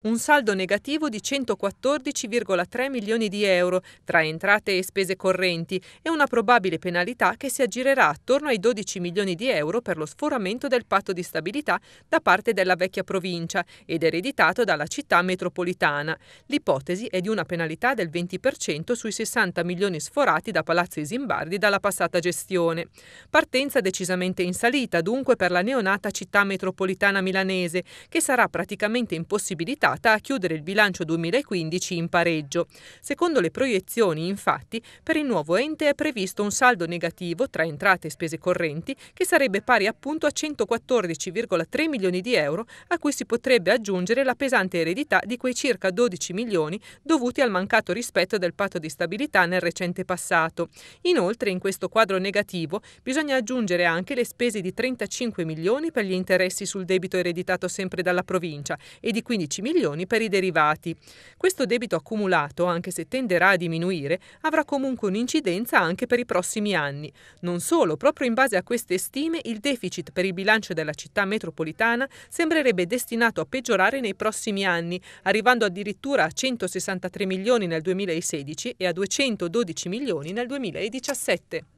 un saldo negativo di 114,3 milioni di euro tra entrate e spese correnti e una probabile penalità che si aggirerà attorno ai 12 milioni di euro per lo sforamento del patto di stabilità da parte della vecchia provincia ed ereditato dalla città metropolitana. L'ipotesi è di una penalità del 20% sui 60 milioni sforati da Palazzo Isimbardi dalla passata gestione. Partenza decisamente in salita dunque per la neonata città metropolitana milanese che sarà praticamente impossibilitata portata a chiudere il bilancio 2015 in pareggio. Secondo le proiezioni, infatti, per il nuovo ente è previsto un saldo negativo tra entrate e spese correnti che sarebbe pari appunto a 114,3 milioni di euro, a cui si potrebbe aggiungere la pesante eredità di quei circa 12 milioni dovuti al mancato rispetto del patto di stabilità nel recente passato. Inoltre, in questo quadro negativo bisogna aggiungere anche le spese di 35 milioni per gli interessi sul debito ereditato sempre dalla provincia e di 15 milioni milioni per i derivati. Questo debito accumulato, anche se tenderà a diminuire, avrà comunque un'incidenza anche per i prossimi anni. Non solo, proprio in base a queste stime, il deficit per il bilancio della città metropolitana sembrerebbe destinato a peggiorare nei prossimi anni, arrivando addirittura a 163 milioni nel 2016 e a 212 milioni nel 2017.